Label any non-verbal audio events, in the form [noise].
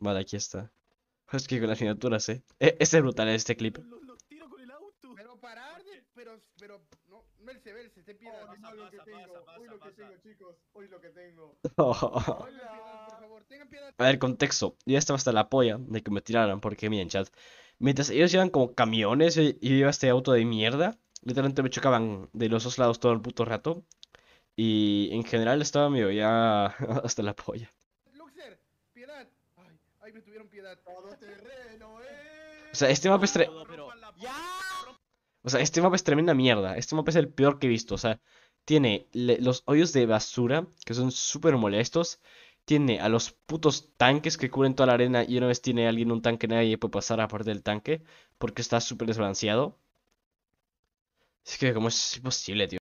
Vale, aquí está. Es que con las miniaturas, eh. este es brutal este clip. Pero parar Pero, pero... No, oh, Hoy lo que tengo, chicos. Hoy lo que tengo. [laughs] Oh. tengan piedad. A ver, contexto. Yo estaba hasta la polla de que me tiraran, porque miren, chat. Mientras ellos llevan como camiones y yo iba este auto de mierda, literalmente me chocaban de los dos lados todo el puto rato. Y en general estaba medio ya [laughs] hasta la polla. Luxer, piedad, eh. O sea, este mapa es O sea, este tremenda mierda. Este mapa es el peor que he visto. O sea, tiene los hoyos de basura, que son súper molestos. Tiene a los putos tanques que cubren toda la arena. Y una vez tiene alguien un tanque, nadie puede pasar a aparte del tanque. Porque está súper desbalanceado. así que, ¿cómo es posible, tío?